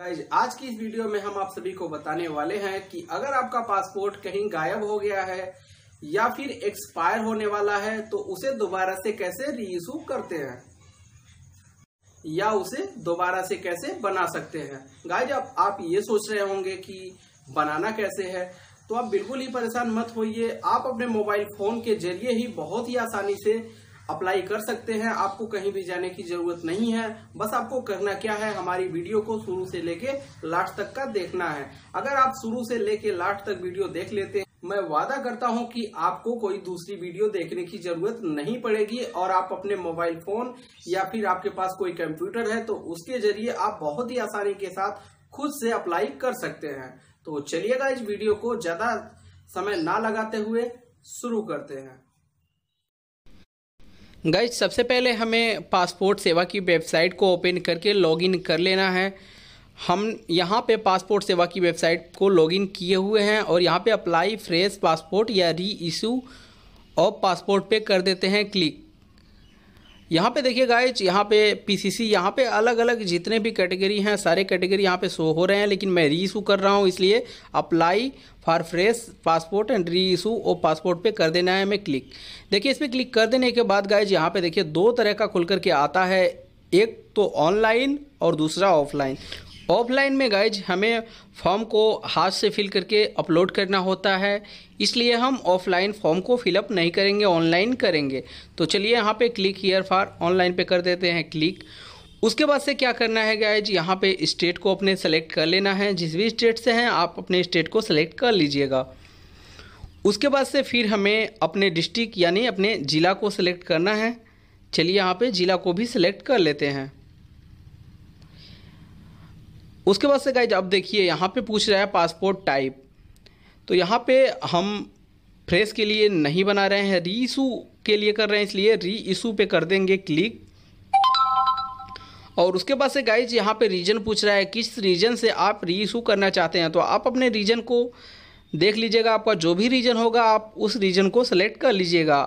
guys आज की इस वीडियो में हम आप सभी को बताने वाले हैं कि अगर आपका पासपोर्ट कहीं गायब हो गया है या फिर एक्सपायर होने वाला है तो उसे दोबारा से कैसे रीइशू करते हैं या उसे दोबारा से कैसे बना सकते हैं गाइज अब आप ये सोच रहे होंगे कि बनाना कैसे है तो आप बिल्कुल ही परेशान मत होइए आप अपने मोबाइल फोन के जरिए ही बहुत ही आसानी से अप्लाई कर सकते हैं आपको कहीं भी जाने की जरूरत नहीं है बस आपको करना क्या है हमारी वीडियो को शुरू से लेके लास्ट तक का देखना है अगर आप शुरू से लेके लास्ट तक वीडियो देख लेते हैं मैं वादा करता हूं कि आपको कोई दूसरी वीडियो देखने की जरूरत नहीं पड़ेगी और आप अपने मोबाइल फोन या फिर आपके पास कोई कंप्यूटर है तो उसके जरिए आप बहुत ही आसानी के साथ खुद से अप्लाई कर सकते हैं तो चलिएगा इस वीडियो को ज्यादा समय ना लगाते हुए शुरू करते हैं गाइज सबसे पहले हमें पासपोर्ट सेवा की वेबसाइट को ओपन करके लॉगिन कर लेना है हम यहाँ पे पासपोर्ट सेवा की वेबसाइट को लॉगिन किए हुए हैं और यहाँ पे अप्लाई फ्रेश पासपोर्ट या री इशू ऑफ पासपोर्ट पे कर देते हैं क्लिक यहाँ पे देखिए गाइज यहाँ पे पीसीसी यहाँ पे अलग अलग जितने भी कैटेगरी हैं सारे कैटेगरी यहाँ पे शो हो रहे हैं लेकिन मैं री इशू कर रहा हूँ इसलिए apply for fresh passport and reissue और पासपोर्ट पे कर देना है हमें क्लिक देखिए इस पर क्लिक कर देने के बाद गाइज यहाँ पे देखिए दो तरह का खुल करके आता है एक तो ऑनलाइन और दूसरा ऑफलाइन ऑफलाइन में गाइज हमें फॉर्म को हाथ से फिल करके अपलोड करना होता है इसलिए हम ऑफलाइन फॉर्म को फिलअप नहीं करेंगे ऑनलाइन करेंगे तो चलिए यहाँ पे क्लिक हियर फॉर ऑनलाइन पे कर देते हैं क्लिक उसके बाद से क्या करना है गाइज यहाँ पे स्टेट को अपने सेलेक्ट कर लेना है जिस भी स्टेट से हैं आप अपने स्टेट को सेलेक्ट कर लीजिएगा उसके बाद से फिर हमें अपने डिस्ट्रिक्ट यानी अपने ज़िला को सेलेक्ट करना है चलिए यहाँ पर ज़िला को भी सिलेक्ट कर लेते हैं उसके बाद से गाइज अब देखिए यहाँ पे पूछ रहा है पासपोर्ट टाइप तो यहाँ पे हम फ्रेश के लिए नहीं बना रहे हैं री इशू के लिए कर रहे हैं इसलिए री इशू पे कर देंगे क्लिक और उसके बाद से गाइज यहाँ पे रीजन पूछ रहा है किस रीजन से आप री इशू करना चाहते हैं तो आप अपने रीजन को देख लीजिएगा आपका जो भी रीजन होगा आप उस रीजन को सेलेक्ट कर लीजिएगा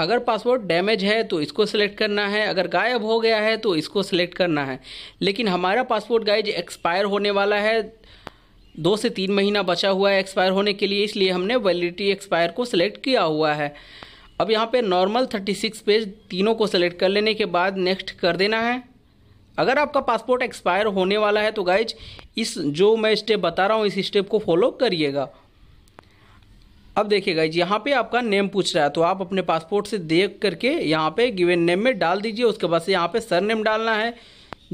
अगर पासवर्ड डैमेज है तो इसको सिलेक्ट करना है अगर गायब हो गया है तो इसको सिलेक्ट करना है लेकिन हमारा पासवर्ड गाइज एक्सपायर होने वाला है दो से तीन महीना बचा हुआ है एक्सपायर होने के लिए इसलिए हमने वैलिडिटी एक्सपायर को सिलेक्ट किया हुआ है अब यहाँ पे नॉर्मल 36 पेज तीनों को सिलेक्ट कर लेने के बाद नेक्स्ट कर देना है अगर आपका पासपोर्ट एक्सपायर होने वाला है तो गाइज इस जो मैं स्टेप बता रहा हूँ इस स्टेप को फॉलो करिएगा अब देखिए गाइज यहाँ पे आपका नेम पूछ रहा है तो आप अपने पासपोर्ट से देख करके यहाँ पे गिवेन नेम में डाल दीजिए उसके बाद से यहाँ पे सर नेम डालना है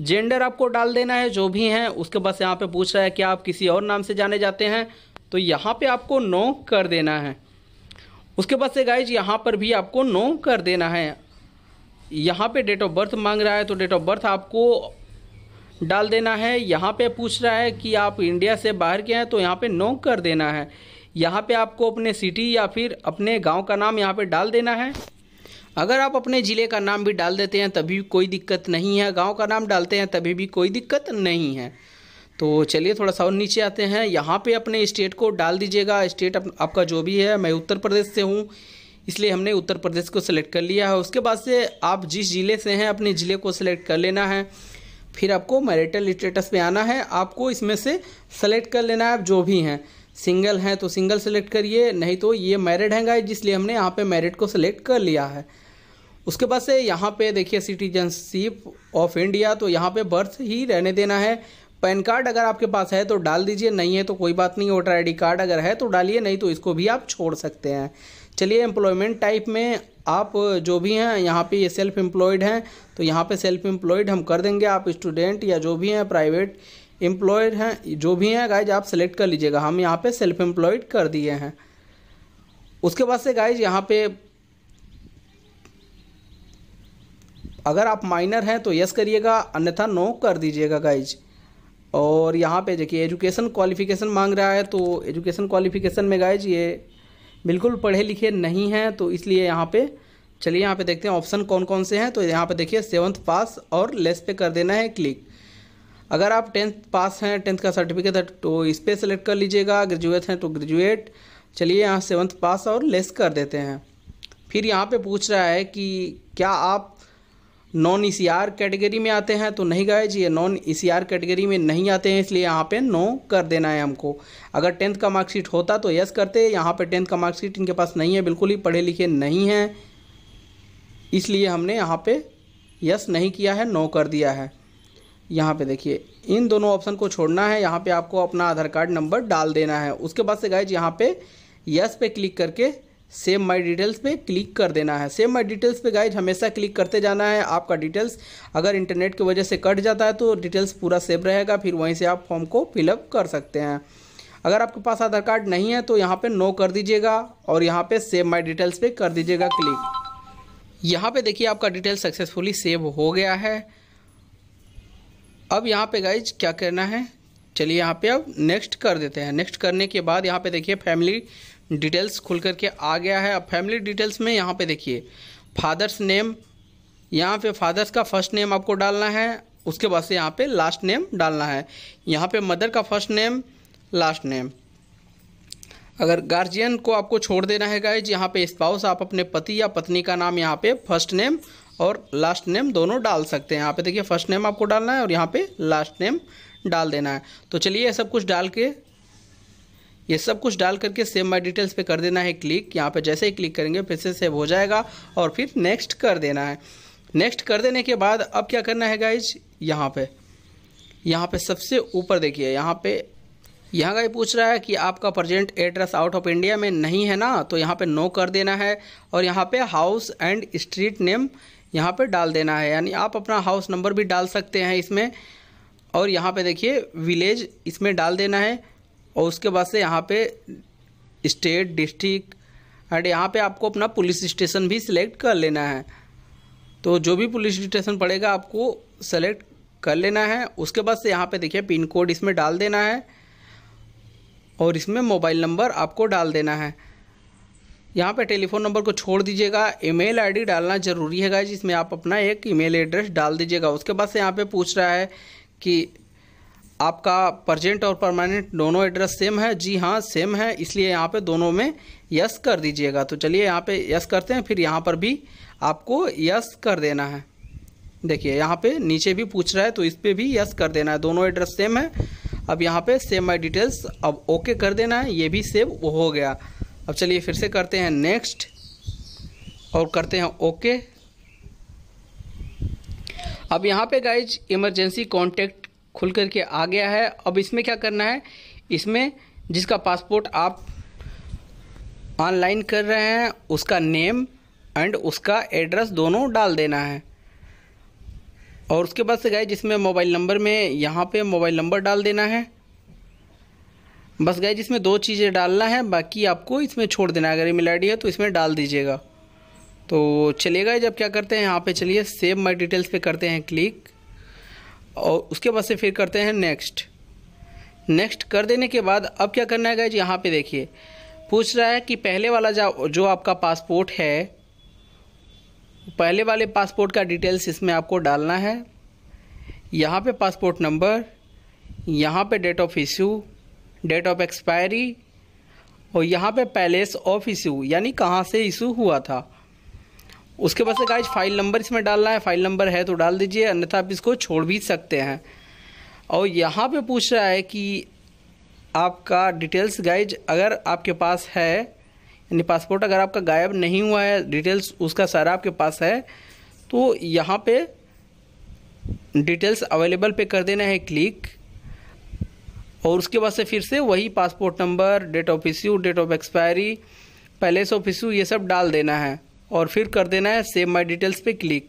जेंडर आपको डाल देना है जो भी हैं उसके बाद से यहाँ पे पूछ रहा है कि आप किसी और नाम से जाने जाते हैं तो यहाँ पे आपको नो कर देना है उसके बाद से गाइज यहाँ पर भी आपको नो कर देना है यहाँ पर डेट ऑफ बर्थ मांग रहा है तो डेट ऑफ बर्थ आपको डाल देना है यहाँ पर पूछ रहा है कि आप इंडिया से बाहर के हैं तो यहाँ पर नो कर देना है यहाँ पे आपको अपने सिटी या फिर अपने गांव का नाम यहाँ पे डाल देना है अगर आप अपने ज़िले का नाम भी डाल देते हैं तभी कोई दिक्कत नहीं है गांव का नाम डालते हैं तभी भी कोई दिक्कत नहीं है तो चलिए थोड़ा सा और नीचे आते हैं यहाँ पे अपने स्टेट को डाल दीजिएगा स्टेट आप, आपका जो भी है मैं उत्तर प्रदेश से हूँ इसलिए हमने उत्तर प्रदेश को सिलेक्ट कर लिया है उसके बाद से आप जिस ज़िले से हैं अपने ज़िले को सिलेक्ट कर लेना है फिर आपको मैरिटल स्टेटस पे आना है आपको इसमें से सेलेक्ट कर लेना है आप जो भी हैं सिंगल हैं तो सिंगल सेलेक्ट करिए नहीं तो ये मैरिड हैं गाइज जिसलिए हमने यहाँ पे मैरिड को सेलेक्ट कर लिया है उसके बाद से यहाँ पे देखिए सिटीजनशिप ऑफ इंडिया तो यहाँ पे बर्थ ही रहने देना है पैन कार्ड अगर आपके पास है तो डाल दीजिए नहीं है तो कोई बात नहीं वोटर आई कार्ड अगर है तो डालिए नहीं तो इसको भी आप छोड़ सकते हैं चलिए एम्प्लॉयमेंट टाइप में आप जो भी हैं यहाँ पे ये सेल्फ एम्प्लॉयड हैं तो यहाँ पे सेल्फ एम्प्लॉयड हम कर देंगे आप स्टूडेंट या जो भी हैं प्राइवेट एम्प्लॉयड हैं जो भी हैं गाइज आप सेलेक्ट कर लीजिएगा हम यहाँ पे सेल्फ एम्प्लॉयड कर दिए हैं उसके बाद से गाइज यहाँ पे अगर आप माइनर हैं तो यस करिएगा अन्यथा नो कर दीजिएगा गाइज और यहाँ पे देखिए एजुकेशन क्वालिफिकेशन मांग रहा है तो एजुकेशन क्वालिफिकेशन में गाइज ये बिल्कुल पढ़े लिखे नहीं हैं तो इसलिए यहाँ पे चलिए यहाँ पे देखते हैं ऑप्शन कौन कौन से हैं तो यहाँ पे देखिए सेवन्थ पास और लेस पे कर देना है क्लिक अगर आप टेंथ पास हैं टेंथ का सर्टिफिकेट है तो इस पर सेलेक्ट कर लीजिएगा ग्रेजुएट हैं तो ग्रेजुएट चलिए यहाँ सेवन्थ पास और लेस कर देते हैं फिर यहाँ पे पूछ रहा है कि क्या आप non E C R category में आते हैं तो नहीं गए जी ये non E C R category में नहीं आते हैं इसलिए यहाँ पे नो कर देना है हमको अगर टेंथ का मार्कशीट होता तो यस करते यहाँ पे टेंथ का मार्कशीट इनके पास नहीं है बिल्कुल ही पढ़े लिखे नहीं हैं इसलिए हमने यहाँ पे यस नहीं किया है नो कर दिया है यहाँ पे देखिए इन दोनों ऑप्शन को छोड़ना है यहाँ पे आपको अपना आधार कार्ड नंबर डाल देना है उसके बाद से गाइज यहाँ पे यस पे क्लिक करके सेव माई डिटेल्स पे क्लिक कर देना है सेव माई डिटेल्स पे गाइज हमेशा क्लिक करते जाना है आपका डिटेल्स अगर इंटरनेट की वजह से कट जाता है तो डिटेल्स पूरा सेव रहेगा फिर वहीं से आप फॉर्म को फिलअप कर सकते हैं अगर आपके पास आधार कार्ड नहीं है तो यहाँ पे नो कर दीजिएगा और यहाँ पे सेव माई डिटेल्स पे कर दीजिएगा क्लिक यहाँ पे देखिए आपका डिटेल सक्सेसफुली सेव हो गया है अब यहाँ पे गाइज क्या करना है चलिए यहाँ पे अब नेक्स्ट कर देते हैं नेक्स्ट करने के बाद यहाँ पे देखिए फैमिली डिटेल्स खुल करके आ गया है अब फैमिली डिटेल्स में यहाँ पे देखिए फादर्स नेम यहाँ पे फादर्स का फर्स्ट नेम आपको डालना है उसके बाद से यहाँ पे लास्ट नेम डालना है यहाँ पे मदर का फर्स्ट नेम लास्ट नेम अगर गार्जियन को आपको छोड़ देना है गाइज यहाँ पे स्पाउस आप अपने पति या पत्नी का नाम यहाँ पे फर्स्ट नेम और लास्ट नेम दोनों डाल सकते हैं यहाँ पे देखिए फर्स्ट नेम आपको डालना है और यहाँ पे लास्ट नेम डाल देना है तो चलिए ये सब कुछ डाल के ये सब कुछ डाल करके सेव माई डिटेल्स पे कर देना है क्लिक यहाँ पे जैसे ही क्लिक करेंगे फिर से सेव हो जाएगा और फिर नेक्स्ट कर देना है नेक्स्ट कर देने के बाद अब क्या करना है गाइज यहाँ पे यहाँ पे सबसे ऊपर देखिए यहाँ पे यहाँ का ये पूछ रहा है कि आपका present address out of India में नहीं है ना तो यहाँ पे नो कर देना है और यहाँ पे हाउस एंड स्ट्रीट नेम यहाँ पर डाल देना है यानी आप अपना हाउस नंबर भी डाल सकते हैं इसमें और यहाँ पर देखिए विलेज इसमें डाल देना है और उसके बाद से यहाँ पे स्टेट डिस्ट्रिक्ट एंड यहाँ पे आपको अपना पुलिस स्टेशन भी सिलेक्ट कर लेना है तो जो भी पुलिस स्टेशन पड़ेगा आपको सेलेक्ट कर लेना है उसके बाद से यहाँ पे देखिए पिन कोड इसमें डाल देना है और इसमें मोबाइल नंबर आपको डाल देना है यहाँ पे टेलीफोन नंबर को छोड़ दीजिएगा ईमेल आईडी डालना ज़रूरी है गाइज इसमें आप अपना एक ईमेल एड्रेस डाल दीजिएगा उसके बाद से यहाँ पे पूछ रहा है कि आपका प्रजेंट और परमानेंट दोनों एड्रेस सेम है जी हाँ सेम है इसलिए यहाँ पे दोनों में यस कर दीजिएगा तो चलिए यहाँ पे यस करते हैं फिर यहाँ पर भी आपको यस कर देना है देखिए यहाँ पे नीचे भी पूछ रहा है तो इस पर भी यस कर देना है दोनों एड्रेस सेम है अब यहाँ पे सेम माई डिटेल्स अब ओके कर देना है ये भी सेव हो गया अब चलिए फिर से करते हैं नेक्स्ट और करते हैं ओके अब यहाँ पे गाइज इमरजेंसी कॉन्टेक्ट खुल करके आ गया है अब इसमें क्या करना है इसमें जिसका पासपोर्ट आप ऑनलाइन कर रहे हैं उसका नेम एंड उसका एड्रेस दोनों डाल देना है और उसके बाद से गए जिसमें मोबाइल नंबर में यहाँ पे मोबाइल नंबर डाल देना है बस गए जिसमें दो चीज़ें डालना है बाकी आपको इसमें छोड़ देना अगर ये आई है तो इसमें डाल दीजिएगा तो चलेगा जब क्या करते हैं यहाँ पे चलिए सेव माय डिटेल्स पे करते हैं क्लिक और उसके बाद से फिर करते हैं नेक्स्ट नेक्स्ट कर देने के बाद अब क्या करना है जी यहाँ पर देखिए पूछ रहा है कि पहले वाला जो आपका पासपोर्ट है पहले वाले पासपोर्ट का डिटेल्स इसमें आपको डालना है यहाँ पे पासपोर्ट नंबर यहाँ पे date of issue date of expiry और यहाँ पे पैलेस ऑफ इशू यानी कहाँ से इशू हुआ था उसके बाद से गाइज फाइल नंबर इसमें डालना है फाइल नंबर है तो डाल दीजिए अन्यथा आप इसको छोड़ भी सकते हैं और यहाँ पे पूछ रहा है कि आपका डिटेल्स गाइज अगर आपके पास है यानी पासपोर्ट अगर आपका गायब नहीं हुआ है डिटेल्स उसका सारा आपके पास है तो यहाँ पर डिटेल्स अवेलेबल पे कर देना है क्लिक और उसके बाद से फिर से वही passport number date of issue date of expiry place of issue ये सब डाल देना है और फिर कर देना है सेव माई डिटेल्स पे क्लिक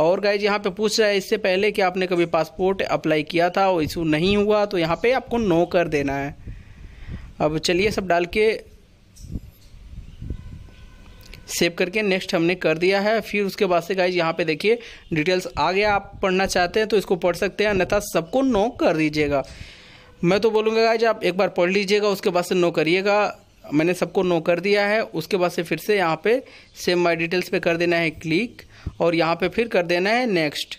और गाइज यहाँ पे पूछ रहा है इससे पहले कि आपने कभी पासपोर्ट अप्लाई किया था और इशू नहीं हुआ तो यहाँ पे आपको नो कर देना है अब चलिए सब डाल के सेव करके नेक्स्ट हमने कर दिया है फिर उसके बाद से गाइज यहाँ पे देखिए डिटेल्स आ गया आप पढ़ना चाहते हैं तो इसको पढ़ सकते हैं अन्यथा सबको नो कर दीजिएगा मैं तो बोलूँगा गाइज आप एक बार पढ़ लीजिएगा उसके बाद से नो करिएगा मैंने सबको नो कर दिया है उसके बाद से फिर से यहाँ पे सेव माई डिटेल्स पे कर देना है क्लिक और यहाँ पे फिर कर देना है नेक्स्ट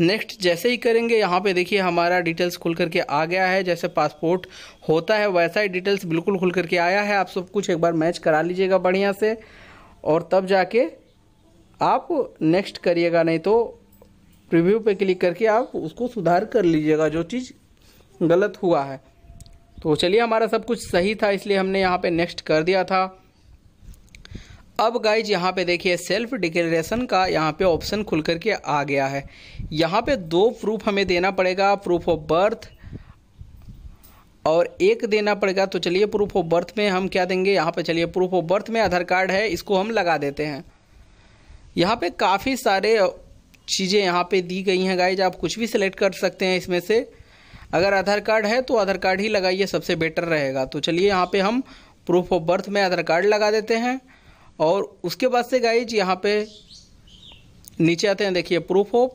नेक्स्ट जैसे ही करेंगे यहाँ पे देखिए हमारा डिटेल्स खुल करके आ गया है जैसे पासपोर्ट होता है वैसा ही डिटेल्स बिल्कुल खुल करके आया है आप सब कुछ एक बार मैच करा लीजिएगा बढ़िया से और तब जाके आप नेक्स्ट करिएगा नहीं तो प्रीव्यू पे क्लिक करके आप उसको सुधार कर लीजिएगा जो चीज़ गलत हुआ है तो चलिए हमारा सब कुछ सही था इसलिए हमने यहाँ पे नेक्स्ट कर दिया था अब गाइज यहाँ पे देखिए सेल्फ डिक्लेरेशन का यहाँ पे ऑप्शन खुल करके आ गया है यहाँ पे दो प्रूफ हमें देना पड़ेगा प्रूफ ऑफ बर्थ और एक देना पड़ेगा तो चलिए प्रूफ ऑफ बर्थ में हम क्या देंगे यहाँ पे चलिए प्रूफ ऑफ बर्थ में आधार कार्ड है इसको हम लगा देते हैं यहाँ पे काफ़ी सारे चीज़ें यहाँ पे दी गई हैं गाइज आप कुछ भी सिलेक्ट कर सकते हैं इसमें से अगर आधार कार्ड है तो आधार कार्ड ही लगाइए सबसे बेटर रहेगा तो चलिए यहाँ पर हम प्रूफ ऑफ बर्थ में आधार कार्ड लगा देते हैं और उसके बाद से गाइज यहाँ पर नीचे आते हैं देखिए proof of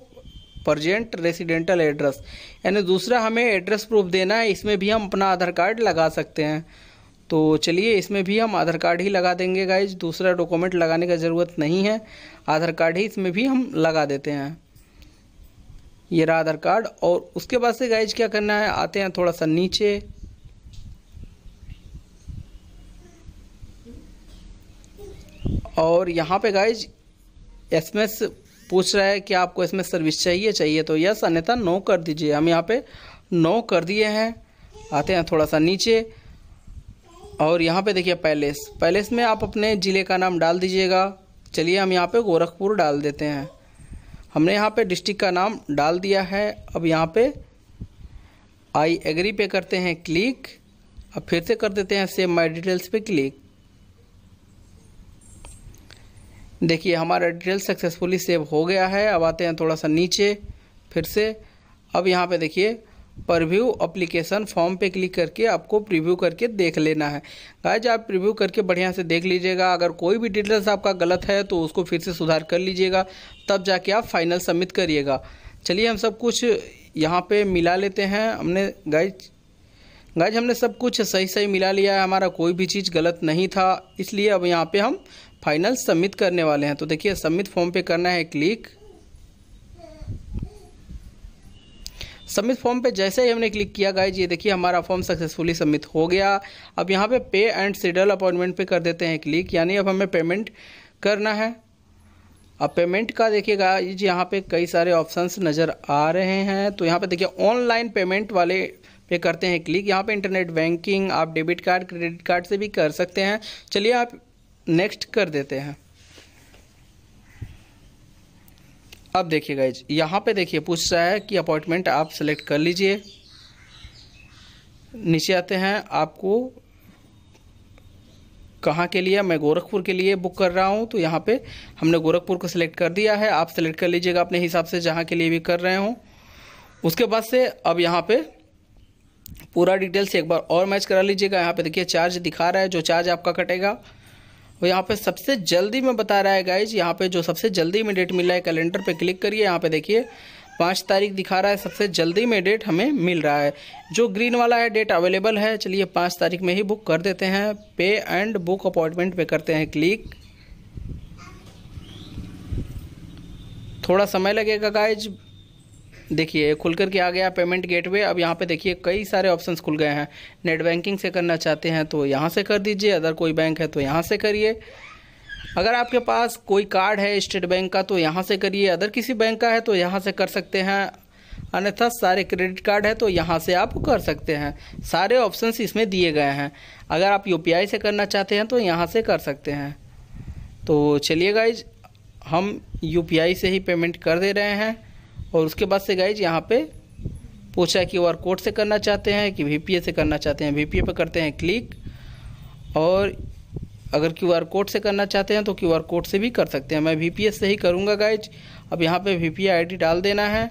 present residential address यानी दूसरा हमें एड्रेस प्रूफ देना है इसमें भी हम अपना आधार कार्ड लगा सकते हैं तो चलिए इसमें भी हम आधार कार्ड ही लगा देंगे गाइज दूसरा डॉक्यूमेंट लगाने का ज़रूरत नहीं है आधार कार्ड ही इसमें भी हम लगा देते हैं ये रहा आधार कार्ड और उसके बाद से गाइज क्या करना है आते हैं थोड़ा सा नीचे और यहाँ पे गाइज एस पूछ रहा है कि आपको इसमें सर्विस चाहिए चाहिए तो यस अन्यथा नो कर दीजिए हम यहाँ पे नो कर दिए हैं आते हैं थोड़ा सा नीचे और यहाँ पे देखिए पैलेस पैलेस में आप अपने ज़िले का नाम डाल दीजिएगा चलिए हम यहाँ पे गोरखपुर डाल देते हैं हमने यहाँ पे डिस्ट्रिक्ट का नाम डाल दिया है अब यहाँ पर आई एग्री पे करते हैं क्लिक अब फिर से कर देते हैं सेम माई डिटेल्स पर क्लिक देखिए हमारा डिटेल सक्सेसफुली सेव हो गया है अब आते हैं थोड़ा सा नीचे फिर से अब यहाँ पे देखिए प्रव्यू अप्लीकेशन फॉर्म पे क्लिक करके आपको प्रीव्यू करके देख लेना है गाइज आप प्रीव्यू करके बढ़िया से देख लीजिएगा अगर कोई भी डिटेल्स आपका गलत है तो उसको फिर से सुधार कर लीजिएगा तब जाके आप फाइनल सबमिट करिएगा चलिए हम सब कुछ यहाँ पे मिला लेते हैं हमने गाइज गाइज हमने सब कुछ सही सही मिला लिया है हमारा कोई भी चीज़ गलत नहीं था इसलिए अब यहाँ पर हम फाइनल सबमिट करने वाले हैं तो देखिए सबमिट फॉर्म पे करना है क्लिक सबमिट फॉर्म पे जैसे ही हमने क्लिक किया गाइज ये देखिए हमारा फॉर्म सक्सेसफुली सबमिट हो गया अब यहाँ पे पे एंड सीडल अपॉइंटमेंट पे कर देते हैं क्लिक यानी अब हमें पेमेंट करना है अब पेमेंट का देखिए गाइज यहाँ पे कई सारे ऑप्शंस नज़र आ रहे हैं तो यहाँ पे देखिए ऑनलाइन पेमेंट वाले पे करते हैं क्लिक यहाँ पे इंटरनेट बैंकिंग आप डेबिट कार्ड क्रेडिट कार्ड से भी कर सकते हैं चलिए आप नेक्स्ट कर देते हैं अब देखिए गाइज यहाँ पे देखिए पूछ रहा है कि अपॉइंटमेंट आप सेलेक्ट कर लीजिए नीचे आते हैं आपको कहाँ के लिए मैं गोरखपुर के लिए बुक कर रहा हूँ तो यहाँ पे हमने गोरखपुर को सिलेक्ट कर दिया है आप सेलेक्ट कर लीजिएगा अपने हिसाब से जहाँ के लिए भी कर रहे हों उसके बाद से अब यहाँ पे पूरा डिटेल्स एक बार और मैच करा लीजिएगा यहाँ पे देखिए चार्ज दिखा रहा है जो चार्ज आपका कटेगा वो यहाँ पे सबसे जल्दी में बता रहा है गाइज यहाँ पे जो सबसे जल्दी में डेट मिला है कैलेंडर पे क्लिक करिए यहाँ पे देखिए पाँच तारीख दिखा रहा है सबसे जल्दी में डेट हमें मिल रहा है जो ग्रीन वाला है डेट अवेलेबल है चलिए पाँच तारीख में ही बुक कर देते हैं पे एंड बुक अपॉइंटमेंट पे करते हैं क्लिक थोड़ा समय लगेगा गाइज देखिए खुल कर के आ गया पेमेंट गेटवे अब यहाँ पे देखिए कई सारे ऑप्शंस खुल गए हैं नेट बैंकिंग से करना चाहते हैं तो यहाँ से कर दीजिए अदर कोई बैंक है तो यहाँ से करिए अगर आपके पास कोई कार्ड है स्टेट बैंक का तो यहाँ से करिए अदर किसी बैंक का है तो यहाँ से कर सकते हैं अन्यथा सारे क्रेडिट कार्ड है तो यहाँ से आप कर सकते हैं सारे ऑप्शंस इसमें दिए गए हैं अगर आप यू से करना चाहते हैं तो यहाँ से कर सकते हैं तो चलिए गाइज हम यू से ही पेमेंट कर दे रहे हैं और उसके बाद से गाइज यहाँ पे पूछा कि वो कोड से करना चाहते हैं कि वी से करना चाहते हैं वी पे करते हैं क्लिक और अगर क्यू आर कोड से करना चाहते हैं तो क्यू आर कोड से भी कर सकते हैं मैं वी से ही करूँगा गाइज अब यहाँ पे वी पी डाल देना है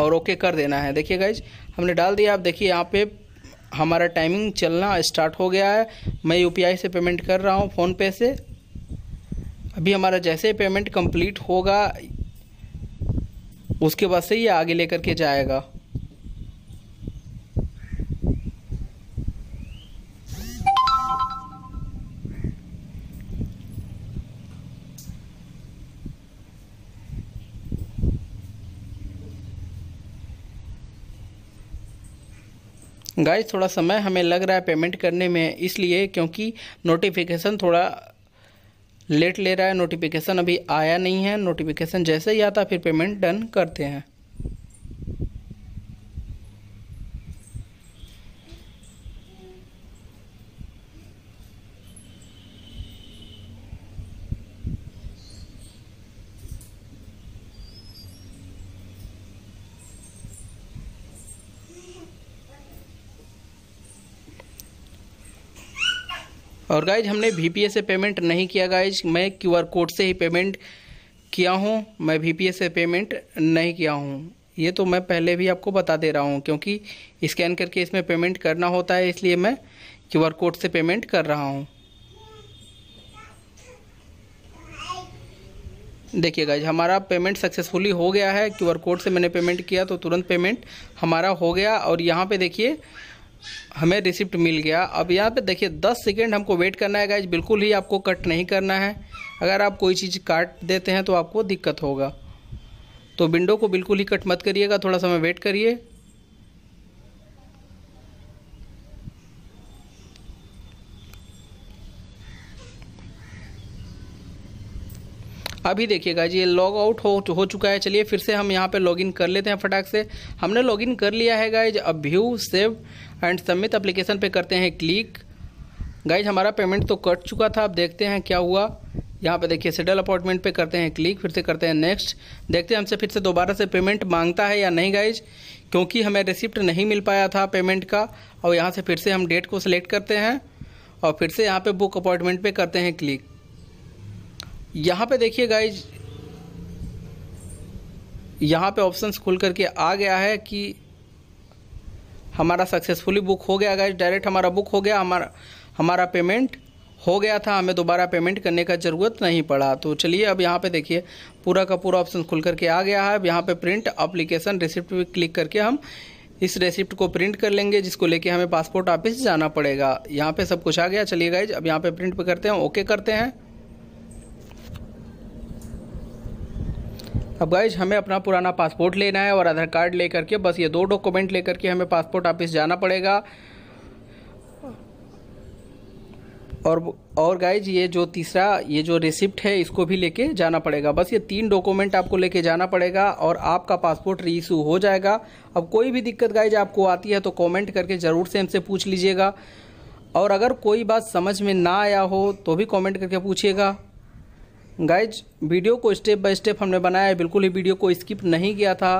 और ओके कर देना है देखिए गाइज हमने डाल दिया आप देखिए यहाँ पे हमारा टाइमिंग चलना स्टार्ट हो गया है मैं यू से पेमेंट कर रहा हूँ फ़ोनपे से अभी हमारा जैसे पेमेंट कंप्लीट होगा उसके बाद से ये आगे लेकर के जाएगा गाइस थोड़ा समय हमें लग रहा है पेमेंट करने में इसलिए क्योंकि नोटिफिकेशन थोड़ा लेट ले रहा है नोटिफिकेशन अभी आया नहीं है नोटिफिकेशन जैसे ही आता फिर पेमेंट डन करते हैं और गाइज हमने वी से पेमेंट नहीं किया गाइज मैं क्यू कोड से ही पेमेंट किया हूँ मैं वी से पेमेंट नहीं किया हूँ ये तो मैं पहले भी आपको बता दे रहा हूँ क्योंकि स्कैन करके इसमें पेमेंट करना होता है इसलिए मैं क्यू कोड से पेमेंट कर रहा हूँ देखिए गाइज हमारा पेमेंट सक्सेसफुली हो गया है क्यू कोड से मैंने पेमेंट किया तो तुरंत पेमेंट हमारा हो गया और यहाँ पर देखिए हमें रिसिप्ट मिल गया अब यहाँ पे देखिए 10 सेकेंड हमको वेट करना है गाइज बिल्कुल ही आपको कट नहीं करना है अगर आप कोई चीज़ काट देते हैं तो आपको दिक्कत होगा तो विंडो को बिल्कुल ही कट मत करिएगा थोड़ा समय वेट करिए अभी देखिएगा जी ये लॉग आउट हो हो चुका है चलिए फिर से हम यहाँ पे लॉगिन कर लेते हैं फटाक से हमने लॉगिन कर लिया है गाइज अब view save and submit application पे करते हैं क्लिक गाइज हमारा पेमेंट तो कट चुका था अब देखते हैं क्या हुआ यहाँ पे देखिए सेटल अपॉइंटमेंट पे करते हैं क्लिक फिर से करते हैं नेक्स्ट देखते हैं हमसे फिर से दोबारा से पेमेंट मांगता है या नहीं गाइज क्योंकि हमें रिसिप्ट नहीं मिल पाया था पेमेंट का और यहाँ से फिर से हम डेट को सिलेक्ट करते हैं और फिर से यहाँ पे बुक अपॉइंटमेंट पे करते हैं क्लिक यहाँ पे देखिए गाइज यहाँ पे ऑप्शंस खुल करके आ गया है कि हमारा सक्सेसफुली बुक हो गया गाइज डायरेक्ट हमारा बुक हो गया हमारा हमारा पेमेंट हो गया था हमें दोबारा पेमेंट करने का ज़रूरत नहीं पड़ा तो चलिए अब यहाँ पे देखिए पूरा का पूरा ऑप्शन खुल करके आ गया है अब यहाँ पे प्रिंट अप्लीकेशन रिसिप्ट पे क्लिक करके हम इस रिसिप्ट को प्रिंट कर लेंगे जिसको लेके हमें पासपोर्ट ऑफिस जाना पड़ेगा यहाँ पे सब कुछ आ गया चलिए गाइज अब यहाँ पे प्रिंट पे करते हैं ओके करते हैं अब गाइज हमें अपना पुराना पासपोर्ट लेना है और आधार कार्ड लेकर के बस ये दो डॉक्यूमेंट लेकर के हमें पासपोर्ट ऑफिस जाना पड़ेगा और और गाइज ये जो तीसरा ये जो रिसिप्ट है इसको भी लेके जाना पड़ेगा बस ये तीन डॉक्यूमेंट आपको लेके जाना पड़ेगा और आपका पासपोर्ट री इशू हो जाएगा अब कोई भी दिक्कत गाइज आपको आती है तो कमेंट करके ज़रूर से हमसे पूछ लीजिएगा और अगर कोई बात समझ में ना आया हो तो भी कमेंट करके पूछिएगा गाइज वीडियो को स्टेप बाय स्टेप हमने बनाया है बिल्कुल ही वीडियो को स्किप नहीं किया था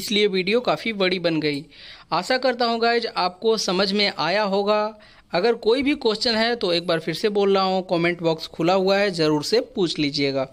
इसलिए वीडियो काफ़ी बड़ी बन गई आशा करता हूँ गाइज आपको समझ में आया होगा अगर कोई भी क्वेश्चन है तो एक बार फिर से बोल रहा हूँ कमेंट बॉक्स खुला हुआ है ज़रूर से पूछ लीजिएगा